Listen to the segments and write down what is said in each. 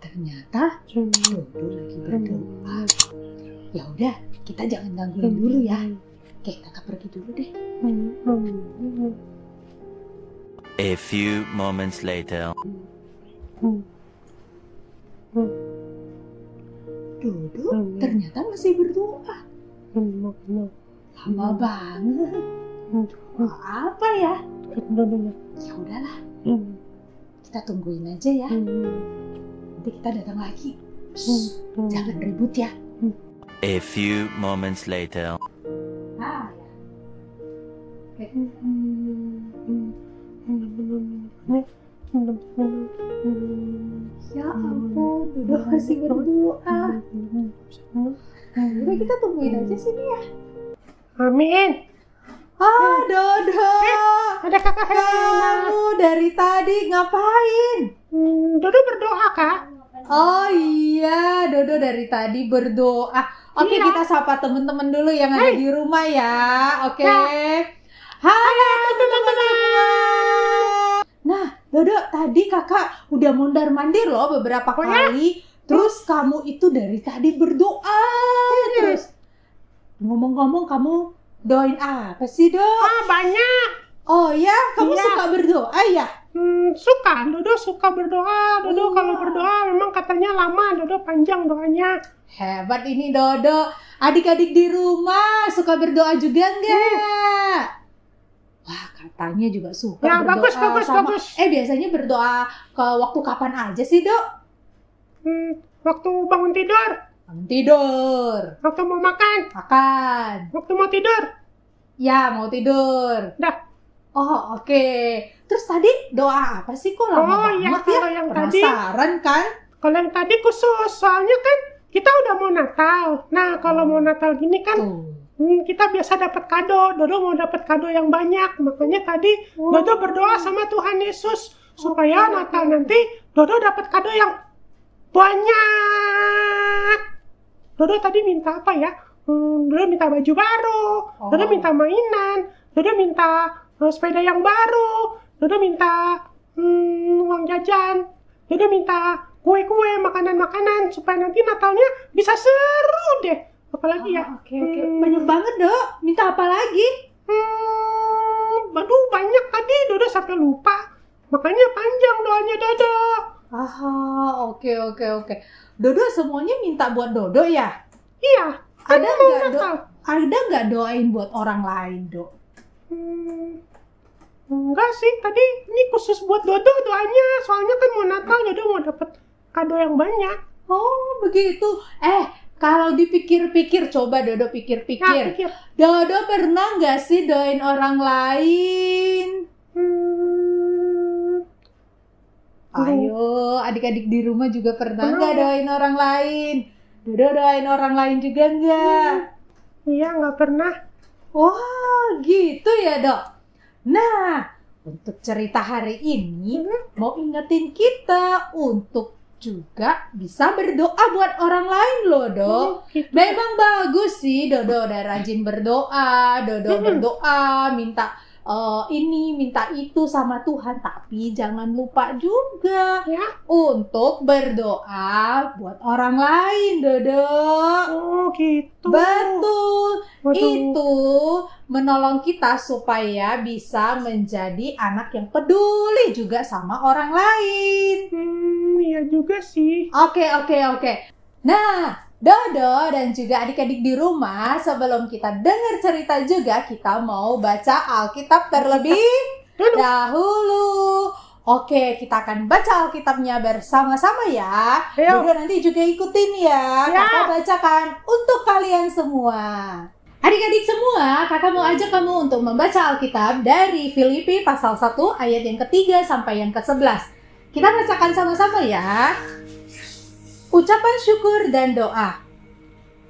Ternyata Dodo lagi berdoa. Ya udah, kita jangan gangguin dulu ya. Oke, kakak pergi dulu deh. A few moments later. Dodo ternyata masih berdoa. Lama banget. Apa ya? Ya udahlah kita tungguin aja ya. Hmm. Nanti kita datang lagi. Shh, hmm. hmm. Jangan ribut ya. Hmm. A few moments later. Ah. Okay. Ya ampun, udah hmm. masih berdoa. Hmm, udah kita tungguin aja sini ya. Amin. Ah, Dodo. Ada kakak Kamu dari tadi ngapain? Dodo berdoa, Kak. Oh iya, Dodo dari tadi berdoa. Oke, okay, iya. kita sapa teman-teman dulu yang ada di rumah ya. Oke. Okay. Ya. Hai, teman-teman Nah, Dodo tadi kakak udah mondar-mandir loh beberapa oh, ya? kali. Terus kamu itu dari tadi berdoa iya. terus. Ngomong-ngomong kamu Doain apa sih, Dok? Ah, banyak. Oh ya, kamu iya. suka berdoa ya? Hmm, suka. Dodo suka berdoa. Dodo oh. kalau berdoa memang katanya lama, Dodo panjang doanya. Hebat ini Dodo. Adik-adik di rumah suka berdoa juga enggak? Hmm. Iya. Wah, katanya juga suka ya, berdoa bagus, bagus, sama. Bagus. Eh, biasanya berdoa ke waktu kapan aja sih, Dok? Hmm, waktu bangun tidur. Bangun tidur. Waktu mau makan. Makan. Waktu mau tidur Ya, mau tidur. Dah. Oh, oke. Okay. Terus tadi doa apa sih kok lama oh, iya, banget ya? Kalau ya? yang Penasaran tadi, kan? Kalau yang tadi khusus, soalnya kan kita udah mau Natal. Nah, kalau mau Natal gini kan Tuh. Hmm, kita biasa dapat kado. Dodo mau dapat kado yang banyak. Makanya tadi oh. Dodo berdoa sama Tuhan Yesus supaya okay, Natal nanti Dodo dapat kado yang banyak. Dodo tadi minta apa ya? hmm, Dodo minta baju baru, oh. Dodo minta mainan, Dodo minta uh, sepeda yang baru, Dodo minta hmm, uang jajan, Dodo minta kue-kue, makanan-makanan supaya nanti Natalnya bisa seru deh. Apalagi ya? oh, ya? Oke okay, oke. Okay. Hmm, banyak banget dok. Minta apa lagi? Hmm, aduh banyak tadi Dodo sampai lupa. Makanya panjang doanya Dodo. Aha, oke okay, oke okay, oke. Okay. Dodo semuanya minta buat Dodo ya? Iya ada nggak do ada nggak doain buat orang lain dok hmm, enggak sih tadi ini khusus buat Dodo doanya soalnya kan mau Natal Dodo mau dapet kado yang banyak oh begitu eh kalau dipikir-pikir coba Dodo pikir-pikir Ya, Dodo pernah nggak sih doain orang lain hmm. Ayo, adik-adik di rumah juga pernah nggak doain orang lain? Dodo doain orang lain juga enggak? Iya, enggak pernah. Wah, oh, gitu ya, Dok. Nah, untuk cerita hari ini mm-hmm. mau ingetin kita untuk juga bisa berdoa buat orang lain loh dok. Oh, gitu. Memang bagus sih Dodo udah rajin berdoa, Dodo mm-hmm. berdoa minta uh, ini minta itu sama Tuhan tapi jangan lupa juga ya untuk berdoa buat orang lain dodok oh gitu betul Waduh. itu menolong kita supaya bisa menjadi anak yang peduli juga sama orang lain hmm iya juga sih oke okay, oke okay, oke okay. nah Dodo dan juga adik-adik di rumah, sebelum kita dengar cerita juga, kita mau baca Alkitab terlebih dahulu. Oke, kita akan baca Alkitabnya bersama-sama ya. Dodo nanti juga ikutin ya. ya. Kakak bacakan untuk kalian semua. Adik-adik semua, kakak mau ajak kamu untuk membaca Alkitab dari Filipi pasal 1 ayat yang ketiga sampai yang ke-11. Kita bacakan sama-sama ya. Ucapan syukur dan doa.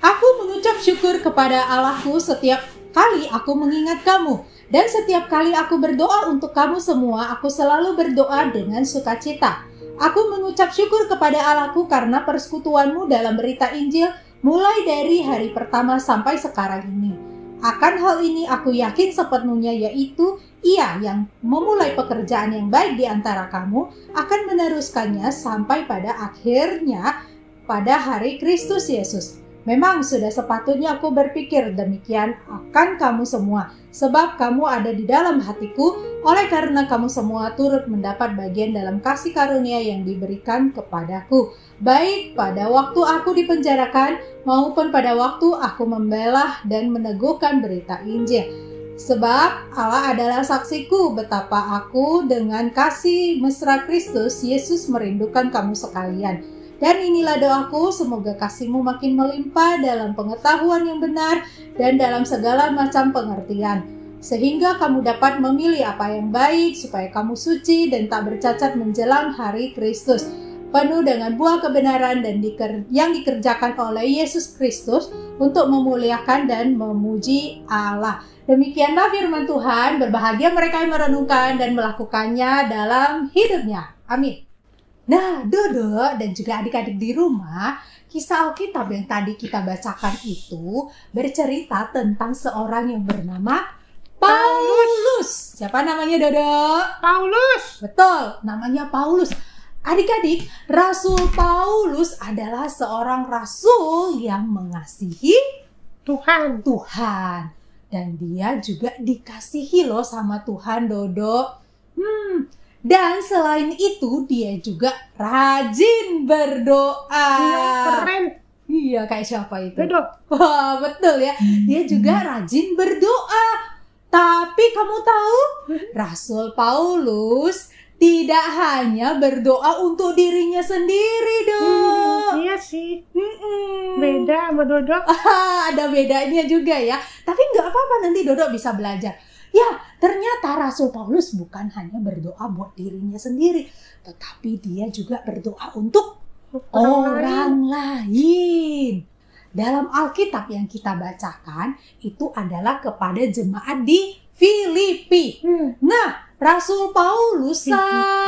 Aku mengucap syukur kepada Allahku setiap kali aku mengingat kamu, dan setiap kali aku berdoa untuk kamu semua, aku selalu berdoa dengan sukacita. Aku mengucap syukur kepada Allahku karena persekutuanmu dalam berita Injil mulai dari hari pertama sampai sekarang ini. Akan hal ini aku yakin sepenuhnya yaitu ia yang memulai pekerjaan yang baik di antara kamu akan meneruskannya sampai pada akhirnya pada hari Kristus Yesus. Memang sudah sepatutnya aku berpikir demikian akan kamu semua, sebab kamu ada di dalam hatiku, oleh karena kamu semua turut mendapat bagian dalam kasih karunia yang diberikan kepadaku, baik pada waktu aku dipenjarakan maupun pada waktu aku membelah dan meneguhkan berita Injil. Sebab Allah adalah saksiku betapa aku dengan kasih mesra Kristus Yesus merindukan kamu sekalian. Dan inilah doaku, semoga kasihmu makin melimpah dalam pengetahuan yang benar dan dalam segala macam pengertian. Sehingga kamu dapat memilih apa yang baik supaya kamu suci dan tak bercacat menjelang hari Kristus penuh dengan buah kebenaran dan diker yang dikerjakan oleh Yesus Kristus untuk memuliakan dan memuji Allah. Demikianlah firman Tuhan, berbahagia mereka yang merenungkan dan melakukannya dalam hidupnya. Amin. Nah, Dodo dan juga adik-adik di rumah, kisah Alkitab yang tadi kita bacakan itu bercerita tentang seorang yang bernama Paulus. Siapa namanya Dodo? Paulus. Betul, namanya Paulus. Adik-adik, Rasul Paulus adalah seorang rasul yang mengasihi Tuhan. Tuhan. Dan dia juga dikasihi loh sama Tuhan Dodo. Hmm. Dan selain itu dia juga rajin berdoa. Iya, keren. Iya, kayak siapa itu? Dodo. Wah, betul ya. Dia juga hmm. rajin berdoa. Tapi kamu tahu, hmm. Rasul Paulus tidak hanya berdoa untuk dirinya sendiri dong. Hmm, iya sih. Hmm. Beda sama Dodo. Ada bedanya juga ya. Tapi nggak apa-apa nanti Dodo bisa belajar. Ya, ternyata Rasul Paulus bukan hanya berdoa buat dirinya sendiri, tetapi dia juga berdoa untuk orang, orang lain. lain. Dalam Alkitab yang kita bacakan itu adalah kepada jemaat di Filipi. Hmm. Nah, Rasul Paulus hmm, hmm, hmm.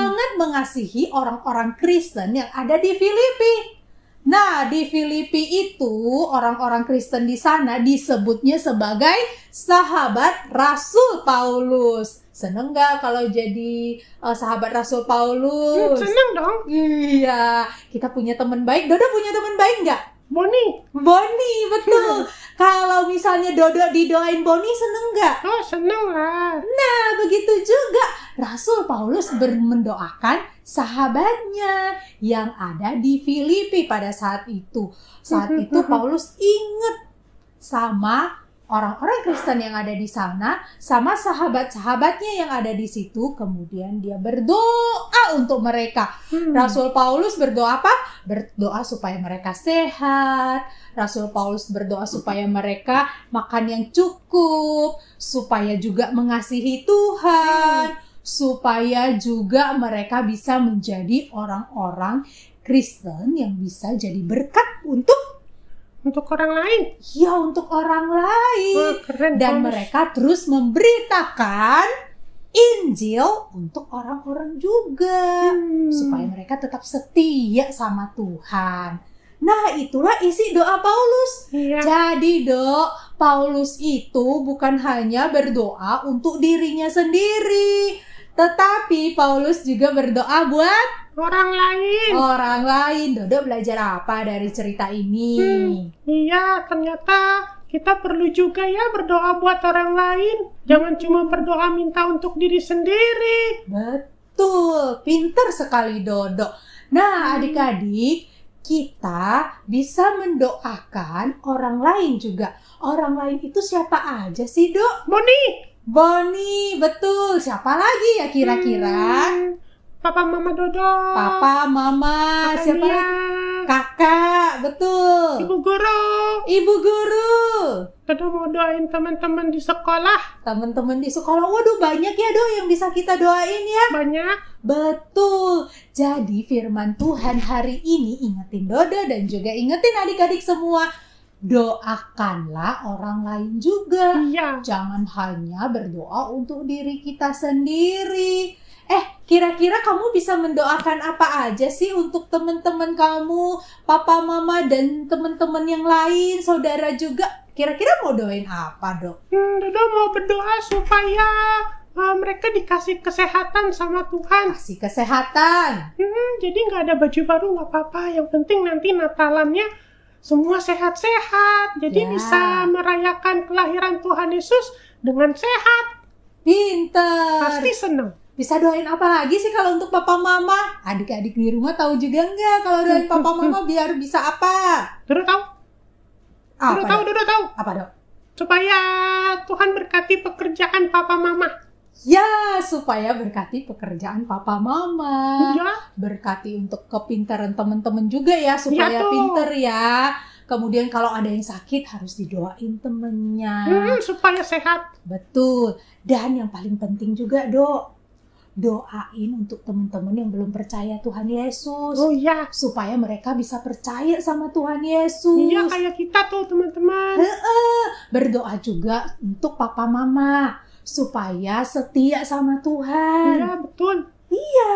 sangat mengasihi orang-orang Kristen yang ada di Filipi. Nah, di Filipi itu orang-orang Kristen di sana disebutnya sebagai sahabat Rasul Paulus. Seneng gak kalau jadi uh, sahabat Rasul Paulus? seneng dong. Iya, kita punya teman baik. Dodo punya teman baik nggak? Boni. Boni, betul. Kalau misalnya Dodo didoain Boni seneng nggak? Oh, seneng lah. Nah, begitu juga Rasul Paulus bermendoakan sahabatnya yang ada di Filipi pada saat itu. Saat mhm, itu mhm. Paulus inget sama orang-orang Kristen yang ada di sana sama sahabat-sahabatnya yang ada di situ kemudian dia berdoa untuk mereka. Hmm. Rasul Paulus berdoa apa? Berdoa supaya mereka sehat. Rasul Paulus berdoa supaya mereka makan yang cukup, supaya juga mengasihi Tuhan, hmm. supaya juga mereka bisa menjadi orang-orang Kristen yang bisa jadi berkat untuk untuk orang lain? Ya untuk orang lain. Oh, keren, Dan mereka terus memberitakan Injil untuk orang-orang juga hmm. supaya mereka tetap setia sama Tuhan. Nah, itulah isi doa Paulus. Iya. Jadi, Dok, Paulus itu bukan hanya berdoa untuk dirinya sendiri, tetapi Paulus juga berdoa buat orang lain. Orang lain. Dodo belajar apa dari cerita ini? Hmm, iya, ternyata kita perlu juga ya berdoa buat orang lain. Jangan hmm. cuma berdoa minta untuk diri sendiri. Betul, pinter sekali Dodo. Nah, hmm. adik-adik, kita bisa mendoakan orang lain juga. Orang lain itu siapa aja sih, Dok? Moni, Bonnie, betul. Siapa lagi ya kira-kira? Hmm. Papa Mama Dodo. Papa Mama, Kakak siapa Nia. lagi? Kakak, betul. Ibu guru. Ibu guru. Dodo mau doain teman-teman di sekolah. Teman-teman di sekolah. Waduh, banyak ya, Do, yang bisa kita doain ya. Banyak. Betul. Jadi firman Tuhan hari ini ingetin Dodo dan juga ingetin adik-adik semua doakanlah orang lain juga. Iya. Jangan hanya berdoa untuk diri kita sendiri. Eh, kira-kira kamu bisa mendoakan apa aja sih untuk teman-teman kamu, papa, mama, dan teman-teman yang lain, saudara juga? Kira-kira mau doain apa, dok? Hmm, Dodo mau berdoa supaya uh, mereka dikasih kesehatan sama Tuhan. Kasih kesehatan. Hmm, jadi nggak ada baju baru nggak apa-apa. Yang penting nanti Natalannya semua sehat-sehat. Jadi ya. bisa merayakan kelahiran Tuhan Yesus dengan sehat. Pinter. Pasti seneng. Bisa doain apa lagi sih kalau untuk papa mama? Adik-adik di rumah tahu juga enggak kalau doain papa mama biar bisa apa? Dodo tahu. Dodo tahu, Dodo tahu. Apa dok? Supaya Tuhan berkati pekerjaan papa mama. Ya, supaya berkati pekerjaan papa mama. Ya. Berkati untuk kepintaran teman-teman juga ya, supaya ya pinter ya. Kemudian kalau ada yang sakit harus didoain temennya. Hmm, supaya sehat. Betul. Dan yang paling penting juga, Dok. Doain untuk teman-teman yang belum percaya Tuhan Yesus. Oh iya. Supaya mereka bisa percaya sama Tuhan Yesus. Iya, kayak kita tuh teman-teman. Berdoa juga untuk papa mama supaya setia sama Tuhan. Iya, betul. Iya,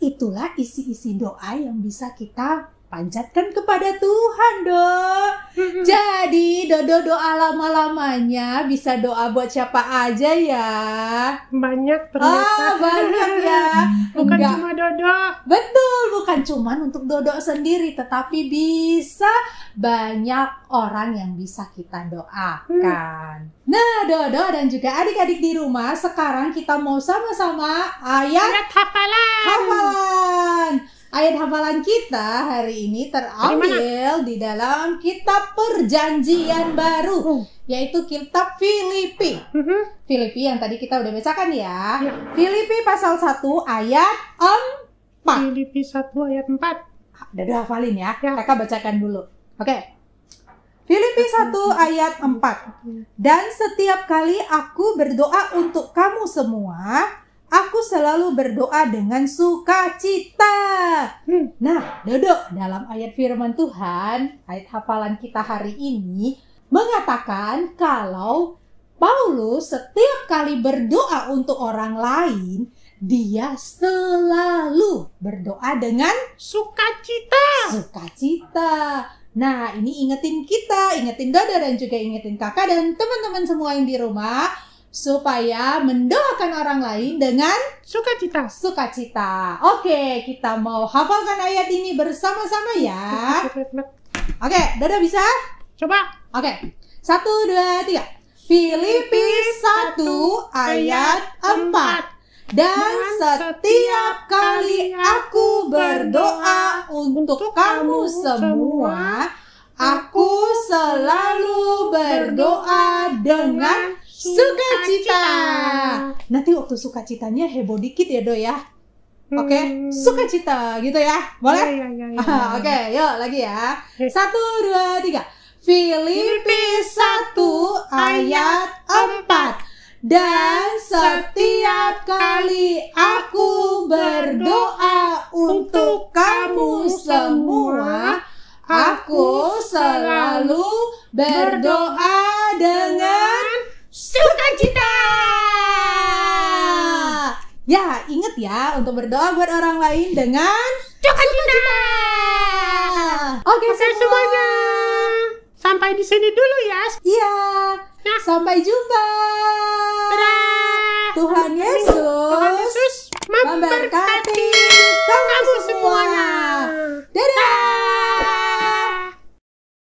itulah isi-isi doa yang bisa kita panjatkan kepada Tuhan dong. Jadi Dodo doa lama-lamanya bisa doa buat siapa aja ya. Banyak ternyata. Oh, banyak ya. Bukan Enggak dodo. Betul, bukan cuma untuk dodo sendiri, tetapi bisa banyak orang yang bisa kita doakan. Hmm. Nah, Dodo dan juga adik-adik di rumah, sekarang kita mau sama-sama ayat, ayat hafalan. Hafalan. Ayat hafalan kita hari ini terambil di dalam kitab perjanjian baru hmm. yaitu kitab Filipi. Hmm. Filipi yang tadi kita udah bacakan ya. ya. Filipi pasal 1 ayat 4. Filipi 1 ayat 4. Dadah hafalin ya. ya. Kakak bacakan dulu. Oke. Okay. Filipi 1 ayat 4. Dan setiap kali aku berdoa untuk kamu semua, aku selalu berdoa dengan sukacita. Hmm. Nah, duduk dalam ayat firman Tuhan, ayat hafalan kita hari ini mengatakan kalau Paulus setiap kali berdoa untuk orang lain, dia selalu berdoa dengan sukacita. Sukacita. Nah, ini ingetin kita, ingetin Dada dan juga ingetin Kakak dan teman-teman semua yang di rumah supaya mendoakan orang lain dengan sukacita. Sukacita. Oke, kita mau hafalkan ayat ini bersama-sama ya. Oke, Dada bisa? Coba. Oke. Satu, dua, tiga. Filipi 1 ayat 4. Dan setiap kali aku berdoa untuk kamu semua, aku selalu berdoa dengan sukacita. Nanti waktu sukacitanya heboh dikit ya, Do ya. Oke, okay? Hmm. sukacita gitu ya. Boleh? Iya, iya, iya, Oke, okay, yuk lagi ya. Satu, dua, tiga. Filipi satu ayat empat. Dan setiap kali aku berdoa untuk kamu semua, aku selalu berdoa dengan sukacita. Ya, inget ya untuk berdoa buat orang lain dengan sukacita. Oke, okay, semuanya. semuanya sampai di sini dulu ya. Iya. Nah, sampai jumpa. Dadah. Tuhan Yesus, Tuhan Yesus memberkati kamu semuanya. Dadah. Dadah.